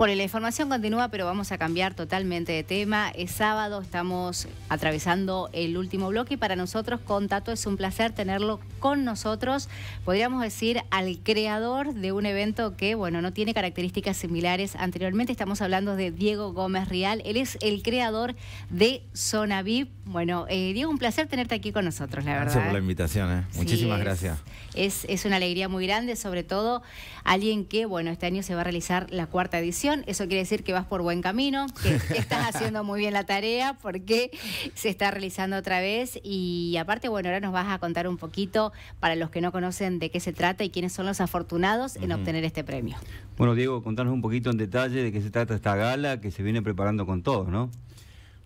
Bueno, la información continúa, pero vamos a cambiar totalmente de tema. Es sábado, estamos atravesando el último bloque y para nosotros Contato, es un placer tenerlo con nosotros, podríamos decir, al creador de un evento que, bueno, no tiene características similares. Anteriormente estamos hablando de Diego Gómez Rial, él es el creador de Zona VIP. Bueno, eh, Diego, un placer tenerte aquí con nosotros, la verdad. Gracias por la invitación, ¿eh? muchísimas gracias. Es, es una alegría muy grande, sobre todo alguien que, bueno, este año se va a realizar la cuarta edición eso quiere decir que vas por buen camino, que estás haciendo muy bien la tarea porque se está realizando otra vez y aparte, bueno, ahora nos vas a contar un poquito para los que no conocen de qué se trata y quiénes son los afortunados en obtener este premio. Bueno, Diego, contanos un poquito en detalle de qué se trata esta gala que se viene preparando con todos, ¿no?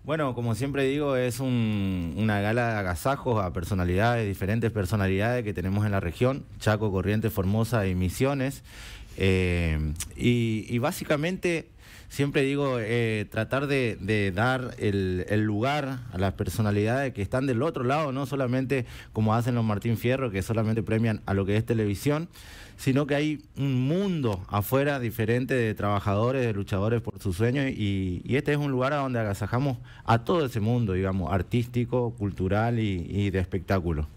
Bueno, como siempre digo, es una gala de agasajos a personalidades, diferentes personalidades que tenemos en la región, Chaco, Corrientes, Formosa y Misiones. Eh, y, básicamente, siempre digo, eh, tratar de, dar el, lugar a las personalidades que están del otro lado, no solamente como hacen los Martín Fierro, que solamente premian a lo que es televisión, sino que hay un mundo afuera diferente de trabajadores, de luchadores por sus sueños, y, este es un lugar a donde agasajamos a todo ese mundo, digamos, artístico, cultural y, y de espectáculo.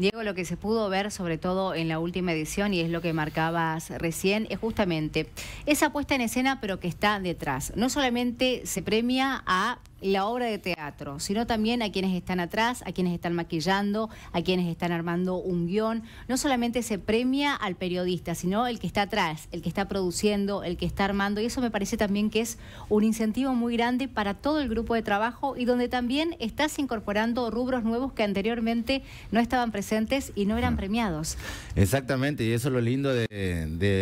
Diego, lo que se pudo ver, sobre todo en la última edición, y es lo que marcabas recién, es justamente esa puesta en escena, pero que está detrás. No solamente se premia a la obra de teatro, sino también a quienes están atrás, a quienes están maquillando, a quienes están armando un guión. No solamente se premia al periodista, sino el que está atrás, el que está produciendo, el que está armando. Y eso me parece también que es un incentivo muy grande para todo el grupo de trabajo y donde también estás incorporando rubros nuevos que anteriormente no estaban presentes y no eran ah. premiados. Exactamente, y eso es lo lindo de,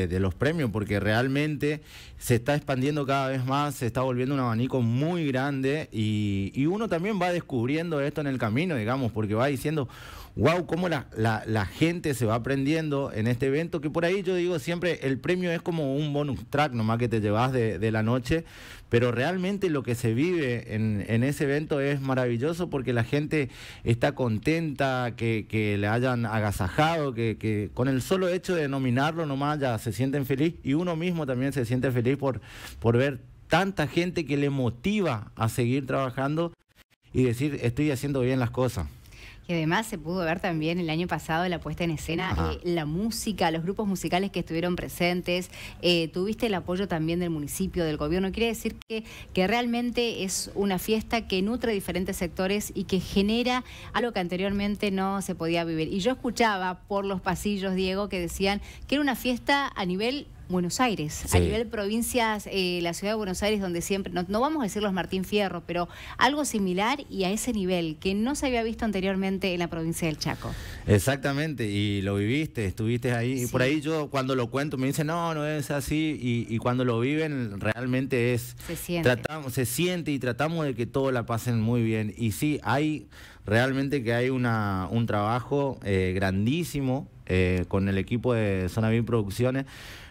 de los premios, porque realmente se está expandiendo cada vez más, se está volviendo un abanico muy grande y, uno también va descubriendo esto en el camino, digamos, porque va diciendo, wow, cómo la, gente se va aprendiendo en este evento, que por ahí yo digo siempre, el premio es como un bonus track nomás que te llevas de, la noche, pero realmente lo que se vive en, ese evento es maravilloso porque la gente está contenta, que, le hayan agasajado, que, que, con el solo hecho de nominarlo nomás ya se sienten feliz y uno mismo también se siente feliz por, por ver tanta gente que le motiva a seguir trabajando y decir, estoy haciendo bien las cosas. Y además se pudo ver también el año pasado la puesta en escena, la música, los grupos musicales que estuvieron presentes. Eh, tuviste el apoyo también del municipio, del gobierno. Quiere decir que, que realmente es una fiesta que nutre diferentes sectores y que genera algo que anteriormente no se podía vivir. Y yo escuchaba por los pasillos, Diego, que decían que era una fiesta a nivel Buenos Aires, a nivel provincias, eh, la ciudad de Buenos Aires, donde siempre, no, vamos a decir los Martín Fierro, pero algo similar y a ese nivel que no se había visto anteriormente en la provincia del Chaco. Exactamente, y lo viviste, estuviste ahí. Y por ahí yo cuando lo cuento me dicen, no, no es así, y, cuando lo viven realmente es... Se siente. se siente y tratamos de que todo la pasen muy bien. Y sí, hay realmente que hay una, un trabajo eh, grandísimo eh, con el equipo de Zona Bien Producciones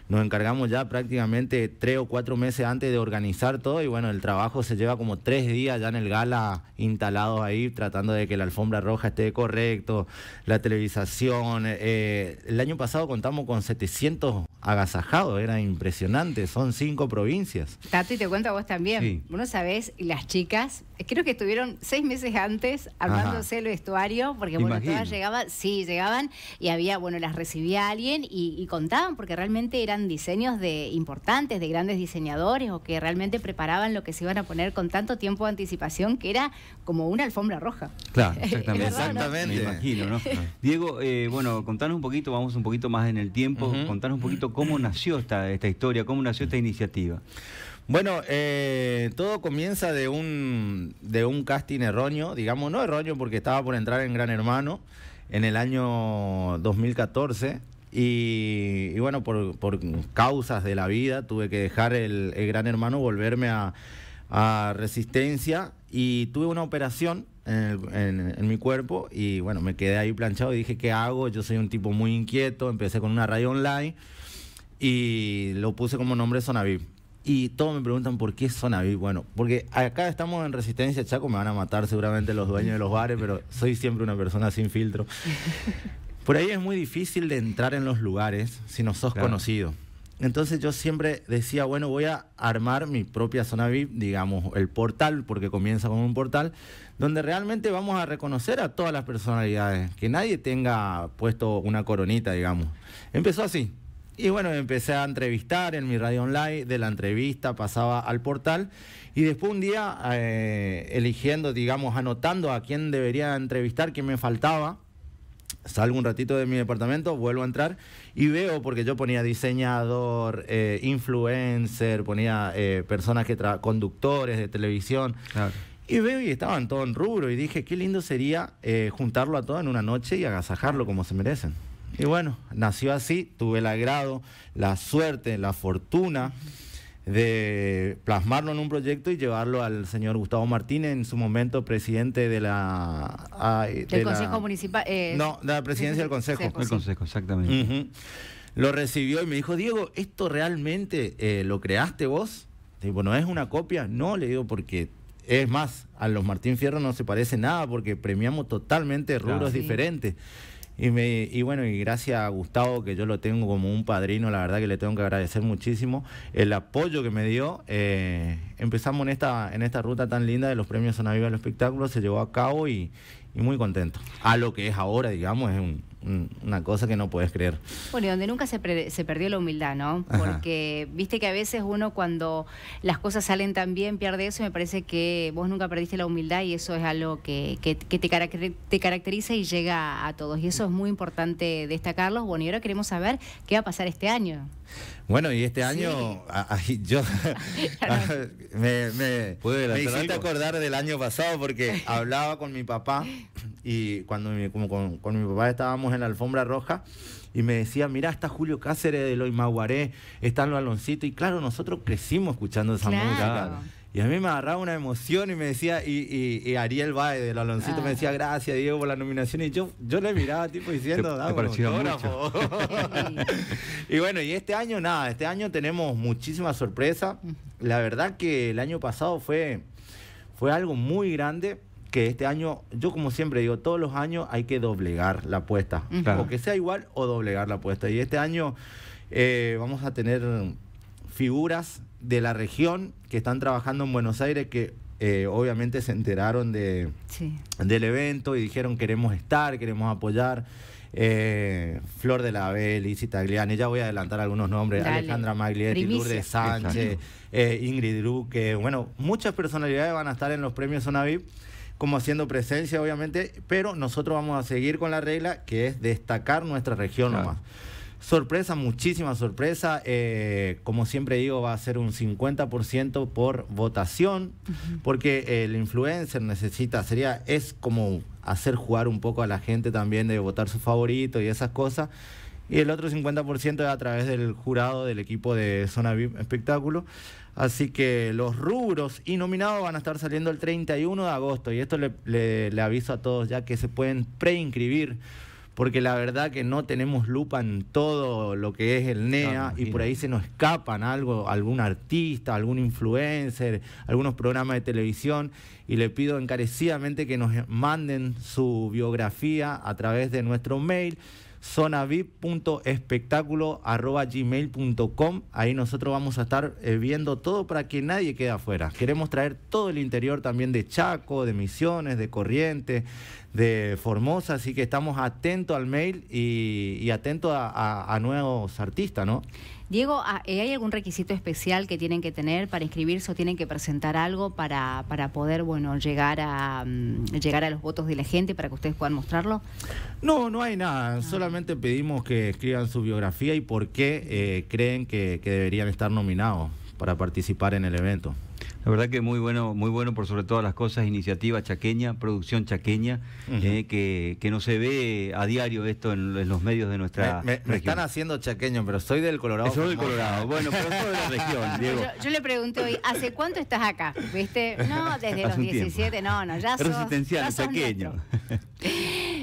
nos encargamos ya prácticamente tres o cuatro meses antes de organizar todo y bueno, el trabajo se lleva como tres días ya en el gala instalados ahí, tratando de que la alfombra roja esté correcto, la televisación. Eh, el año pasado contamos con 700 agasajado, era impresionante, son cinco provincias. Tato, y te cuento a vos también, Vos no sabés, las chicas, creo que estuvieron seis meses antes armándose el vestuario, porque bueno, todas llegaban, sí, llegaban y había, bueno, las recibía alguien y, contaban, porque realmente eran diseños de importantes, de grandes diseñadores, o que realmente preparaban lo que se iban a poner con tanto tiempo de anticipación, que era como una alfombra roja. Claro, exactamente. Me imagino, ¿no? Diego, eh, bueno, contanos un poquito, vamos un poquito más en el tiempo, contanos un poquito ¿Cómo nació esta, historia? ¿Cómo nació esta iniciativa? Bueno, eh, todo comienza de un, de un casting erróneo, digamos, no erróneo porque estaba por entrar en Gran Hermano en el año 2014. Y, bueno, por, causas de la vida tuve que dejar el, Gran Hermano, volverme a, Resistencia y tuve una operación en, mi cuerpo y bueno, me quedé ahí planchado y dije, ¿qué hago? Yo soy un tipo muy inquieto, empecé con una radio online y lo puse como nombre VIP Y todos me preguntan por qué VIP Bueno, porque acá estamos en Resistencia Chaco, me van a matar seguramente los dueños de los bares, pero soy siempre una persona sin filtro. Por ahí es muy difícil de entrar en los lugares si no sos conocido. Entonces yo siempre decía, bueno, voy a armar mi propia zona VIP, digamos, el portal, porque comienza con un portal, donde realmente vamos a reconocer a todas las personalidades, que nadie tenga puesto una coronita, digamos. Empezó así, y bueno, empecé a entrevistar en mi radio online, de la entrevista pasaba al portal y después un día eh, eligiendo, digamos, anotando a quién debería entrevistar, quién me faltaba, salgo un ratito de mi departamento, vuelvo a entrar y veo, porque yo ponía diseñador, eh, influencer, ponía eh, personas que tra conductores de televisión. Y veo y estaban todos en rubro y dije, qué lindo sería juntarlo a todos en una noche y agasajarlo como se merecen. Y bueno, nació así, tuve el agrado, la suerte, la fortuna de plasmarlo en un proyecto y llevarlo al señor Gustavo Martínez, en su momento presidente de la... del Consejo Municipal. Eh, no, de la presidencia del Consejo. Consejo, exactamente. Lo recibió y me dijo, Diego, ¿esto realmente eh, lo creaste vos? Digo, ¿no es una copia? No, le digo, porque es más, a los Martín Fierro no se parece nada porque premiamos totalmente rubros diferentes. Y, bueno, y gracias a Gustavo, que yo lo tengo como un padrino, la verdad que le tengo que agradecer muchísimo el apoyo que me dio. Eh, empezamos en esta, en esta ruta tan linda de los premios Zona Viva los Espectáculo, se llevó a cabo y, y muy contento. A lo que es ahora, digamos, es una cosa que no puedes creer. Bueno, y donde nunca se, perdió la humildad, ¿no? Porque viste que a veces uno cuando las cosas salen tan bien pierde eso y me parece que vos nunca perdiste la humildad y eso es algo que, te, te caracteriza y llega a todos. Y eso es muy importante destacarlo. Bueno, y ahora queremos saber qué va a pasar este año. Bueno, y este año yo me, me, me acordar del año pasado porque hablaba con mi papá y cuando como con, mi papá estábamos en la alfombra roja y me decía, mira, está Julio Cáceres, de los Imaguaré, está los Aloncitos. Y claro, nosotros crecimos escuchando esa música. Y a mí me agarraba una emoción y me decía, y, Ariel Baez del Aloncito me ah. decía, gracias Diego por la nominación. Y yo, yo le miraba tipo diciendo, dame y bueno, y este año nada, este año tenemos muchísimas sorpresas. La verdad que el año pasado fue, fue algo muy grande que este año, yo como siempre digo, todos los años hay que doblegar la apuesta. O que sea igual o doblegar la apuesta. Y este año eh, vamos a tener figuras de la región que están trabajando en Buenos Aires que eh, obviamente se enteraron de, del evento y dijeron queremos estar, queremos apoyar. Eh, Flor de la Abel, y Tagliani, ya voy a adelantar algunos nombres, Alejandra Maglietti, Lourdes Sánchez, Ingrid Luque, bueno, muchas personalidades van a estar en los premios VIP como haciendo presencia, obviamente, pero nosotros vamos a seguir con la regla que es destacar nuestra región nomás. Sorpresa, muchísima sorpresa. Eh, como siempre digo, va a ser un 50% por votación, porque el influencer necesita, sería, es como hacer jugar un poco a la gente también de votar su favorito y esas cosas. Y el otro 50% es a través del jurado del equipo de Zona VIP Espectáculo. Así que los rubros y nominados van a estar saliendo el 31 de agosto. Y esto le, aviso a todos ya que se pueden preinscribir. Porque la verdad que no tenemos lupa en todo lo que es el NEA y por ahí se nos escapan algo, algún artista, algún influencer, algunos programas de televisión. Y le pido encarecidamente que nos manden su biografía a través de nuestro mail zonavip.espectáculo.gmail.com. Ahí nosotros vamos a estar eh, viendo todo para que nadie quede afuera. Queremos traer todo el interior también de Chaco, de Misiones, de Corrientes, de Formosa, así que estamos atentos al mail y, atentos a, nuevos artistas, ¿no? Diego, ah, eh, ¿hay algún requisito especial que tienen que tener para inscribirse o tienen que presentar algo para, poder bueno, llegar, a, mm, llegar a los votos de la gente para que ustedes puedan mostrarlo? No, no hay nada. Solamente pedimos que escriban su biografía y por qué eh, creen que deberían estar nominados para participar en el evento. La verdad que muy bueno, muy bueno por sobre todas las cosas, iniciativa chaqueña, producción chaqueña, eh, que, que, no se ve a diario esto en, los medios de nuestra me, están haciendo chaqueño, pero soy del Colorado. Eh, soy del Colorado, bueno, pero soy de la región, Diego. Yo, le pregunté hoy, ¿hace cuánto estás acá? ¿Viste? No, desde los 17, no, no, ya sos, Resistencial, chaqueño.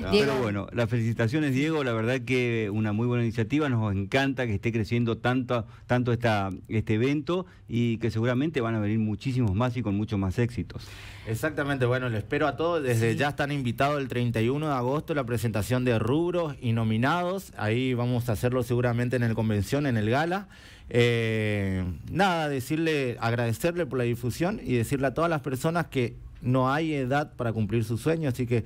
Ah, pero bueno, las felicitaciones, Diego. La verdad que una muy buena iniciativa. Nos encanta que esté creciendo tanto, tanto este evento y que seguramente van a venir muchísimos más y con muchos más éxitos. Exactamente. Bueno, les espero a todos. Desde ya están invitados el 31 de agosto la presentación de rubros y nominados. Ahí vamos a hacerlo seguramente en el convención, en el gala. Eh, nada, decirle, agradecerle por la difusión y decirle a todas las personas que no hay edad para cumplir sus sueños, así que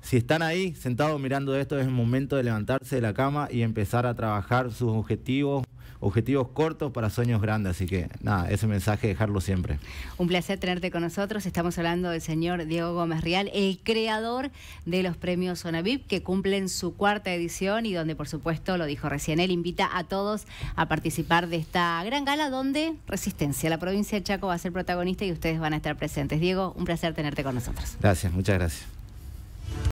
si están ahí sentados mirando esto es el momento de levantarse de la cama y empezar a trabajar sus objetivos, objetivos cortos para sueños grandes. Así que nada, ese mensaje dejarlo siempre. Un placer tenerte con nosotros. Estamos hablando del señor Diego Gómez Real, el creador de los premios Zonavip, que cumplen su cuarta edición y donde, por supuesto, lo dijo recién, él invita a todos a participar de esta gran gala donde Resistencia, la provincia de Chaco, va a ser protagonista y ustedes van a estar presentes. Diego, un placer tenerte con nosotros. Gracias, muchas gracias.